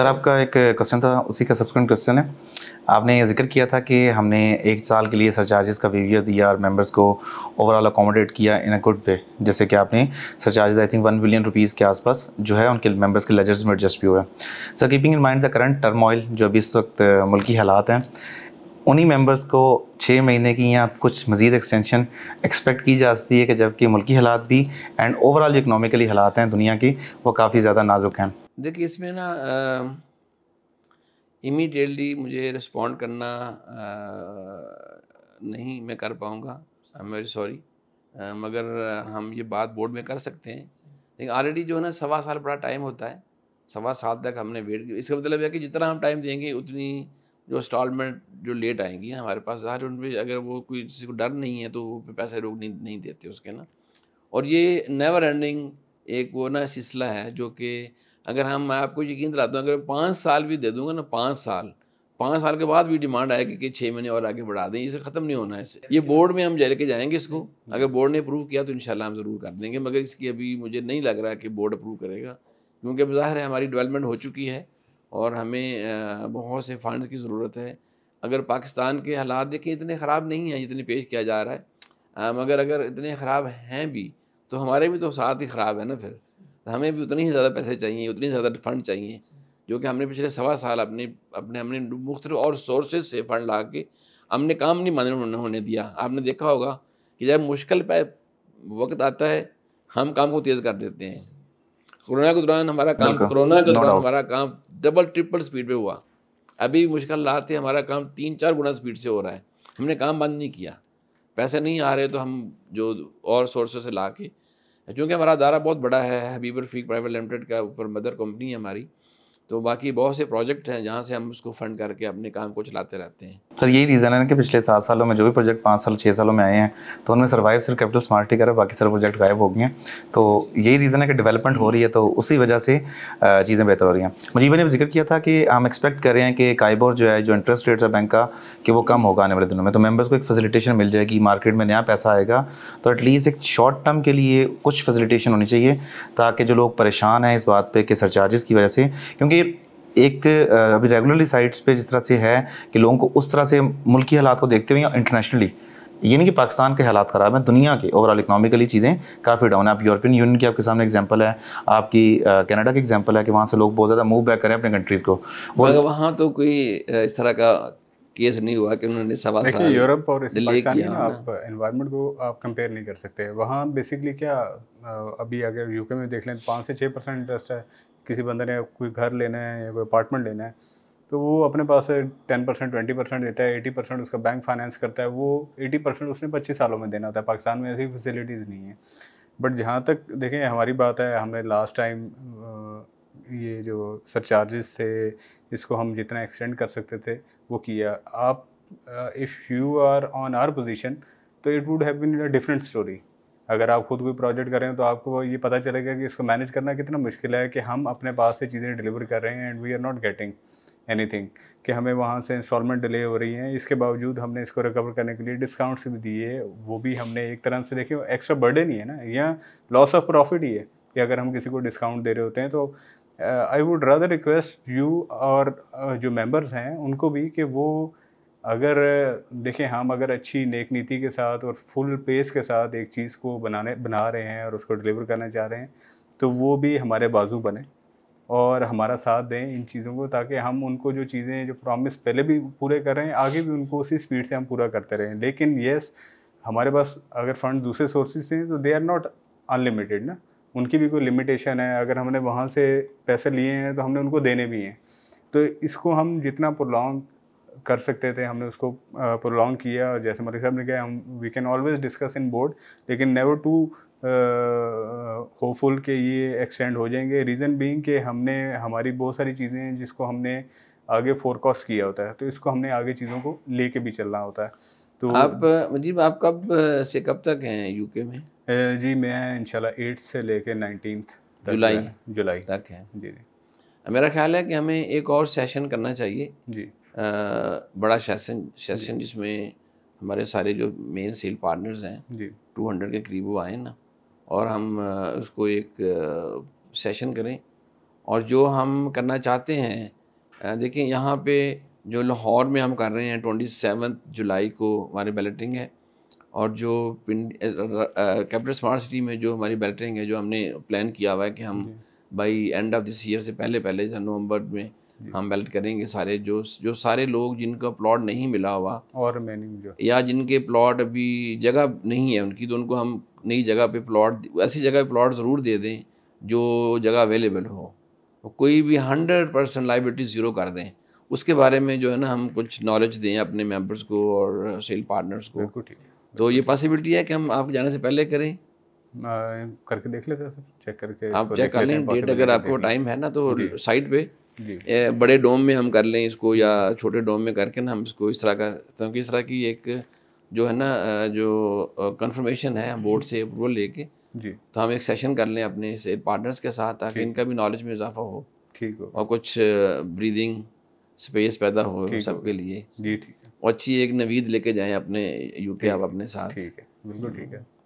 sir आपका एक question था उसी का सब्सिक्वेंट क्वेश्चन है आपने जिक्र किया था कि हमने एक साल के लिए सर का विवियर दिया और मेंबर्स को ओवरऑल अकोमोडेट किया इन अ गुड वे जैसे कि आपने sir I think one billion rupees के आसपास जो है उनके मेंबर्स के लेजर्स में एडजस्ट भी हुआ sir keeping in mind the current turmoil जो अभी इस वक्त मुल्की हालात हैं उन्हीं मेंबर्स को छः महीने की या कुछ मज़ीद एक्सटेंशन एक्सपेक्ट की जा सकती है कि जबकि मुल्की हालात भी एंड ओवरऑल जो इकनॉमिकली हालात हैं दुनिया की वो काफ़ी ज़्यादा नाजुक हैं देखिए इसमें ना इमीडिएटली मुझे रिस्पॉन्ड करना आ, नहीं मैं कर पाऊँगा आई एम वेरी सॉरी मगर हम ये बात बोर्ड में कर सकते हैं लेकिन ऑलरेडी जो है ना सवा साल बड़ा टाइम होता है सवा साल तक हमने वेट किया इसका मतलब है कि जितना हम टाइम देंगे उतनी जो इंस्टॉलमेंट जो लेट आएंगी हमारे पास ज़ाहिर उन पर अगर वो कोई किसी को डर नहीं है तो वो पैसे रोक नहीं नहीं देते उसके ना और ये नेवर एंडिंग एक वो ना सिलसिला है जो कि अगर हम मैं आपको यकीन दिलाता हूँ अगर पाँच साल भी दे दूँगा ना पाँच साल पाँच साल के बाद भी डिमांड आएगी कि छः महीने और आगे बढ़ा दें इसे ख़त्म नहीं होना है इससे ये बोर्ड में हम जा के जाएंगे इसको अगर बोर्ड ने अप्रूव किया तो इन हम ज़रूर कर देंगे मगर इसकी अभी मुझे नहीं लग रहा है कि बोर्ड अप्रूव करेगा क्योंकि अब ज़ाहिर है हमारी डेवलपमेंट हो चुकी है और हमें बहुत से फंड की ज़रूरत है अगर पाकिस्तान के हालात देखें इतने ख़राब नहीं हैं जितने पेश किया जा रहा है मगर अगर इतने ख़राब हैं भी तो हमारे भी तो साथ ही ख़राब है ना फिर तो हमें भी उतने ही ज़्यादा पैसे चाहिए उतने ही ज़्यादा फंड चाहिए जो कि हमने पिछले सवा साल अपने अपने हमने मुख्त और सोर्सेज से फंड ला के हमने काम नहीं मानने होने दिया आपने देखा होगा कि जब मुश्किल पे वक्त आता है हम काम को तेज़ कर देते हैं कोरोना के दौरान हमारा काम कोरोना के दौरान हमारा काम डबल ट्रिपल स्पीड पे हुआ अभी मुश्किल लाते हमारा काम तीन चार गुना स्पीड से हो रहा है हमने काम बंद नहीं किया पैसे नहीं आ रहे तो हम जो और सोर्सों से ला के चूँकि हमारा अदारा बहुत बड़ा है हबीबर फीक प्राइवेट लिमिटेड का ऊपर मदर कंपनी है हमारी तो बाकी बहुत से प्रोजेक्ट हैं जहाँ से हम उसको फ़ंड करके अपने काम को चलाते रहते हैं सर यही रीज़न है कि पिछले सात सालों में जो भी प्रोजेक्ट पाँच साल छः सालों में आए हैं तो उनमें सर्वाइव सिर्फ कैपिटल स्मार्ट ही करा बाकी सारे प्रोजेक्ट गायब हो गए हैं तो यही रीज़न है कि डेवलपमेंट हो रही है तो उसी वजह से चीज़ें बेहतर हो रही हैं मुझे ने जिक्र किया था कि हम एक्सपेक्ट कर रहे हैं कि काइबोर जो है जो इंटरेस्ट रेट है बैंक का कि वो कम होगा आने वाले दिनों में तो मेम्बर्स को एक फैसिलिटेशन मिल जाएगी मार्केट में नया पैसा आएगा तो एटलीस्ट एक शॉर्ट टर्म के लिए कुछ फैसिलिटेशन होनी चाहिए ताकि जो लोग परेशान हैं इस बात पर कि सरचार्जेस की वजह से क्योंकि एक अभी रेगुलरली साइट्स पे जिस तरह से है कि लोगों को उस तरह से मुल्की हालात को देखते हुए या इंटरनेशनली ये नहीं कि पाकिस्तान के हालात ख़राब हैं दुनिया के ओवरऑल इकोनॉमिकली चीज़ें काफ़ी डाउन है आप यूरोपियन यूनियन की आपके सामने एग्जांपल है आपकी कनाडा की एग्जांपल है कि वहाँ से लोग बहुत ज़्यादा मूव बैक करें अपने कंट्रीज़ को मगर वहाँ तो कोई इस तरह का केस नहीं हुआ कि उन्होंने सवाल साल यूरोप और आप एनवायरनमेंट को आप कंपेयर नहीं कर सकते वहाँ बेसिकली क्या अभी अगर यूके में देख लें तो पाँच से छः परसेंट इंटरेस्ट है किसी बंदे ने कोई घर लेना है या कोई अपार्टमेंट लेना है तो वो अपने पास टेन परसेंट ट्वेंटी परसेंट देता है एटी परसेंट उसका बैंक फाइनेंस करता है वो एटी परसेंट उसने पच्चीस सालों में देना होता है पाकिस्तान में ऐसी फैसिलिटीज़ नहीं है बट जहाँ तक देखें हमारी बात है हमने लास्ट टाइम ये जो सरचार्जेस थे इसको हम जितना एक्सटेंड कर सकते थे वो किया आप if you are on our position तो it would have been a different story अगर आप खुद कोई प्रोजेक्ट करें तो आपको ये पता चलेगा कि इसको मैनेज करना कितना मुश्किल है कि हम अपने पास से चीज़ें डिलीवर कर रहे हैं and we are not getting anything कि हमें वहाँ से इंस्टॉलमेंट डिले हो रही हैं इसके बावजूद हमने इसको रिकवर करने के लिए डिस्काउंट्स भी दिए वो भी हमने एक तरह से देखे एक्स्ट्रा बर्डन ही है ना या लॉस ऑफ प्रॉफिट ही है कि अगर हम किसी को डिस्काउंट दे रहे होते हैं तो I would rather request you और uh, जो मेंबर्स हैं उनको भी कि वो अगर देखें हम अगर अच्छी नेक नीति के साथ और फुल पेस के साथ एक चीज़ को बनाने बना रहे हैं और उसको डिलीवर करना चाह रहे हैं तो वो भी हमारे बाजू बने और हमारा साथ दें इन चीज़ों को ताकि हम उनको जो चीज़ें जो प्रॉमिस पहले भी पूरे कर रहे हैं आगे भी उनको उसी स्पीड से हम पूरा करते रहें लेकिन येस हमारे पास अगर फ़ंड दूसरे सोर्सेज से हैं तो दे आर नॉट अनलिमिटेड ना उनकी भी कोई लिमिटेशन है अगर हमने वहाँ से पैसे लिए हैं तो हमने उनको देने भी हैं तो इसको हम जितना प्रोलॉन्ग कर सकते थे हमने उसको प्रोलॉन्ग किया और जैसे मलिक साहब ने कहा हम we can always discuss in board लेकिन नेवर टू होपफुल के ये एक्सटेंड हो जाएंगे रीज़न बीइंग के हमने हमारी बहुत सारी चीज़ें हैं जिसको हमने आगे फोरकास्ट किया होता है तो इसको हमने आगे चीज़ों को लेके भी चलना होता है तो आप मजीब आप कब से कब तक हैं यूके में जी मैं इंशाल्लाह एट्थ से लेके नाइनटीन जुलाई जुलाई तक है जी जी मेरा ख्याल है कि हमें एक और सेशन करना चाहिए जी बड़ा सेशन सेशन जिसमें हमारे सारे जो मेन सेल पार्टनर्स हैं टू हंड्रेड के करीब वो आए ना और हम उसको एक सेशन करें और जो हम करना चाहते हैं देखिए यहाँ पे जो लाहौर में हम कर रहे हैं ट्वेंटी सेवन जुलाई को हमारी बैलेटिंग है और जो पिंड कैपिटल स्मार्ट सिटी में जो हमारी बैलेटिंग है जो हमने प्लान किया हुआ है कि हम by end of this year से पहले पहले नवंबर में हम बैलेट करेंगे सारे जो जो सारे लोग जिनका प्लॉट नहीं मिला हुआ और रिमेनिंग जो या जिनके प्लॉट अभी जगह नहीं है उनकी तो उनको हम नई जगह पे प्लॉट ऐसी जगह पे प्लॉट ज़रूर दे दें जो जगह अवेलेबल हो कोई भी हंड्रेड परसेंट लाइबिलिटी ज़ीरो कर दें उसके बारे में जो है ना हम कुछ नॉलेज दें अपने मेंबर्स को और सेल पार्टनर्स को ठीक है तो ये पॉसिबिलिटी है कि हम आप जाने से पहले करें करके देख लेते हैं सर चेक करके आप चेक कर लें डेट अगर आपको टाइम है ना तो साइट पे ए, बड़े डोम में हम कर लें इसको या छोटे डोम में करके ना हम इसको इस तरह का क्योंकि तो इस तरह की एक जो है ना जो कंफर्मेशन है बोर्ड से अप्रूवल लेके जी तो हम एक सेशन कर लें अपने से पार्टनर्स के साथ ताकि इनका भी नॉलेज में इजाफा हो ठीक हो और कुछ ब्रीदिंग स्पेस पैदा हो सबके लिए जी ठीक है और अच्छी एक नवीद लेके जाएं अपने यूके आप अपने साथ ठीक है बिल्कुल ठीक है